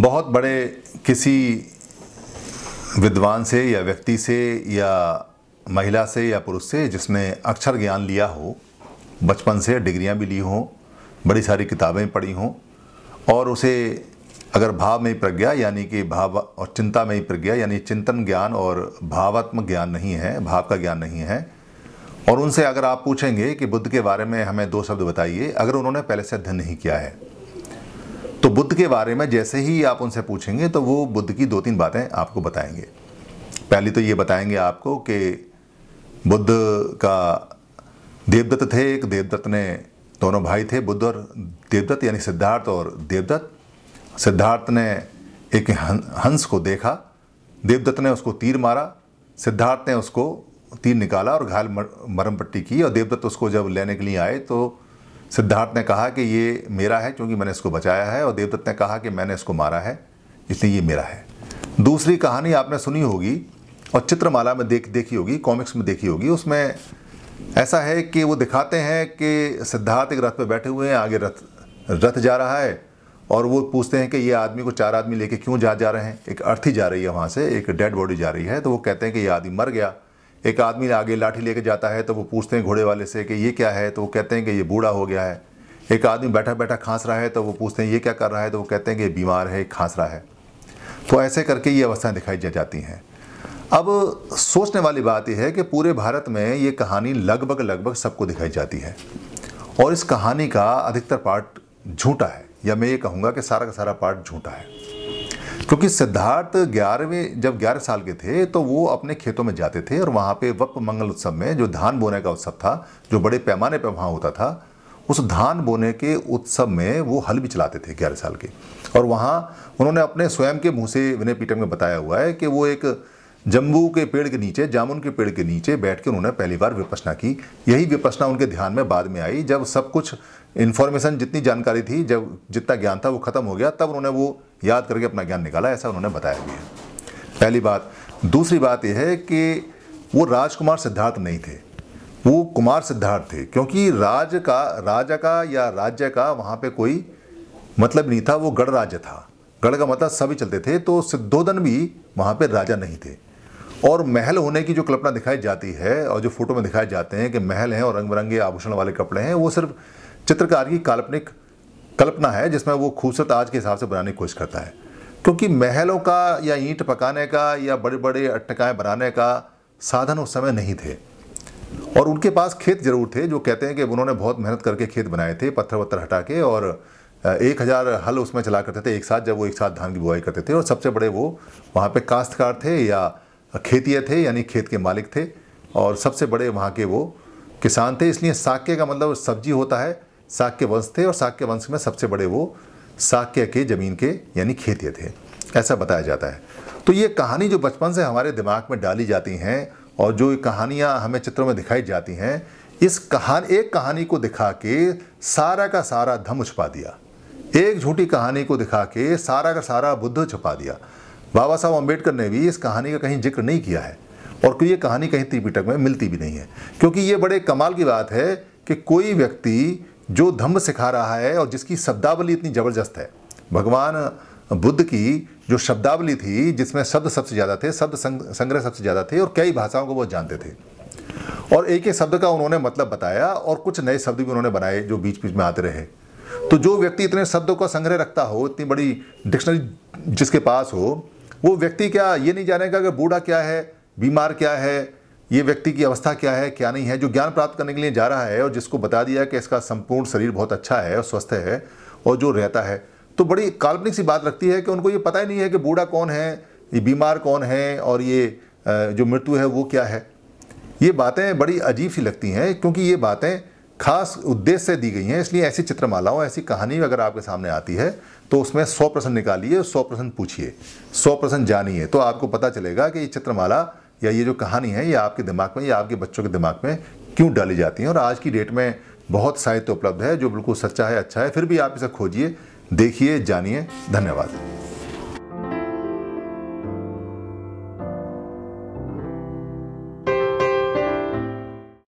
बहुत बड़े किसी विद्वान से या व्यक्ति से या महिला से या पुरुष से जिसने अक्षर ज्ञान लिया हो बचपन से डिग्रियां भी ली हों बड़ी सारी किताबें पढ़ी हों और उसे अगर भाव में प्रज्ञा यानी कि भाव और चिंता में ही प्रज्ञा यानी चिंतन ज्ञान और भावात्मक ज्ञान नहीं है भाव का ज्ञान नहीं है और उनसे अगर आप पूछेंगे कि बुद्ध के बारे में हमें दो शब्द बताइए अगर उन्होंने पहले से अध्ययन नहीं किया है तो बुद्ध के बारे में जैसे ही आप उनसे पूछेंगे तो वो बुद्ध की दो तीन बातें आपको बताएंगे पहली तो ये बताएंगे आपको कि बुद्ध का देवदत्त थे एक देवदत्त ने दोनों भाई थे बुद्ध और देवदत्त यानी सिद्धार्थ और देवदत्त सिद्धार्थ ने एक हंस को देखा देवदत्त ने उसको तीर मारा सिद्धार्थ ने उसको तीर निकाला और घायल मरम पट्टी की और देवदत्त उसको जब लेने के लिए आए तो सिद्धार्थ ने कहा कि ये मेरा है क्योंकि मैंने इसको बचाया है और देवदत्त ने कहा कि मैंने इसको मारा है इसलिए ये मेरा है दूसरी कहानी आपने सुनी होगी और चित्रमाला में देख देखी होगी कॉमिक्स में देखी होगी उसमें ऐसा है कि वो दिखाते हैं कि सिद्धार्थ एक रथ पर बैठे हुए हैं आगे रथ रथ जा रहा है और वो पूछते हैं कि ये आदमी को चार आदमी लेके क्यों जा जा रहे हैं एक अर्थी जा रही है वहाँ से एक डेड बॉडी जा रही है तो वो कहते हैं कि ये आदमी मर गया एक आदमी आगे लाठी लेके जाता है तो वो पूछते हैं घोड़े वाले से कि ये क्या है तो वो कहते हैं कि ये बूढ़ा हो गया है एक आदमी बैठा बैठा खांस रहा है तो वो पूछते हैं ये क्या कर रहा है तो वो कहते हैं कि बीमार है खांस रहा है तो ऐसे करके ये अवस्थाएं दिखाई जा जाती हैं अब सोचने वाली बात यह है कि पूरे भारत में ये कहानी लगभग लगभग सबको दिखाई जाती है और इस कहानी का अधिकतर पार्ट झूठा है या मैं ये कहूँगा कि सारा का सारा पार्ट झूठा है क्योंकि सिद्धार्थ ग्यारहवें जब ग्यारह साल के थे तो वो अपने खेतों में जाते थे और वहाँ पे वप मंगल उत्सव में जो धान बोने का उत्सव था जो बड़े पैमाने पर वहाँ होता था उस धान बोने के उत्सव में वो हल भी चलाते थे ग्यारह साल के और वहाँ उन्होंने अपने स्वयं के मुँह से विनय पीटम में बताया हुआ है कि वो एक जम्बू के पेड़ के नीचे जामुन के पेड़ के नीचे बैठ के उन्होंने पहली बार विपसना की यही विपसना उनके ध्यान में बाद में आई जब सब कुछ इन्फॉर्मेशन जितनी जानकारी थी जब जितना ज्ञान था वो खत्म हो गया तब उन्होंने वो याद करके अपना ज्ञान निकाला ऐसा उन्होंने बताया भी है पहली बात दूसरी बात यह है कि वो राजकुमार सिद्धार्थ नहीं थे वो कुमार सिद्धार्थ थे क्योंकि राज का राजा का या राज्य का वहाँ पे कोई मतलब नहीं था वो गढ़ राज्य था गढ़ का मतलब सभी चलते थे तो सिद्धोधन भी वहाँ पे राजा नहीं थे और महल होने की जो कल्पना दिखाई जाती है और जो फोटो में दिखाए जाते हैं कि महल हैं और रंग बिरंगे आभूषण वाले कपड़े हैं वो सिर्फ चित्रकार की काल्पनिक कल्पना है जिसमें वो खूबसूरत आज के हिसाब से बनाने की कोशिश करता है क्योंकि महलों का या ईंट पकाने का या बड़े बड़े अटकाएँ बनाने का साधन उस समय नहीं थे और उनके पास खेत जरूर थे जो कहते हैं कि उन्होंने बहुत मेहनत करके खेत बनाए थे पत्थर वत्थर हटा के और एक हज़ार हल उसमें चला करते थे एक साथ जब वो एक साथ धान की बुआई करते थे और सबसे बड़े वो वहाँ पे काश्तकार थे या खेतिए थे यानी खेत के मालिक थे और सबसे बड़े वहाँ के वो किसान थे इसलिए साके का मतलब सब्जी होता है साक्य वंश थे और साक्य वंश में सबसे बड़े वो साक्य के ज़मीन के यानी खेती थे ऐसा बताया जाता है तो ये कहानी जो बचपन से हमारे दिमाग में डाली जाती हैं और जो कहानियाँ हमें चित्रों में दिखाई जाती हैं इस कहान एक कहानी को दिखा के सारा का सारा धम छुपा दिया एक झूठी कहानी को दिखा के सारा का सारा बुद्ध छुपा दिया बाबा साहब अम्बेडकर ने भी इस कहानी का कहीं जिक्र नहीं किया है और ये कहानी कहीं त्रिपिटक में मिलती भी नहीं है क्योंकि ये बड़े कमाल की बात है कि कोई व्यक्ति जो धम्म सिखा रहा है और जिसकी शब्दावली इतनी ज़बरदस्त है भगवान बुद्ध की जो शब्दावली थी जिसमें शब्द सबसे ज़्यादा थे शब्द संग्रह सबसे ज़्यादा थे और कई भाषाओं को वो जानते थे और एक एक शब्द का उन्होंने मतलब बताया और कुछ नए शब्द भी उन्होंने बनाए जो बीच बीच में आते रहे तो जो व्यक्ति इतने शब्दों का संग्रह रखता हो इतनी बड़ी डिक्शनरी जिसके पास हो वो व्यक्ति क्या ये नहीं जानेगा कि बूढ़ा क्या है बीमार क्या है ये व्यक्ति की अवस्था क्या है क्या नहीं है जो ज्ञान प्राप्त करने के लिए जा रहा है और जिसको बता दिया कि इसका संपूर्ण शरीर बहुत अच्छा है और स्वस्थ है और जो रहता है तो बड़ी काल्पनिक सी बात लगती है कि उनको ये पता ही नहीं है कि बूढ़ा कौन है ये बीमार कौन है और ये जो मृत्यु है वो क्या है ये बातें बड़ी अजीब सी लगती हैं क्योंकि ये बातें खास उद्देश्य से दी गई हैं इसलिए ऐसी चित्रमालाओं ऐसी कहानी अगर आपके सामने आती है तो उसमें सौ प्रश्न निकालिए सौ प्रश्न पूछिए सौ प्रश्न जानिए तो आपको पता चलेगा कि ये चित्रमाला या ये जो कहानी है ये आपके दिमाग में या आपके बच्चों के दिमाग में क्यों डाली जाती है और आज की डेट में बहुत साहित्य उपलब्ध है जो बिल्कुल सच्चा है अच्छा है फिर भी आप इसे खोजिए देखिए जानिए धन्यवाद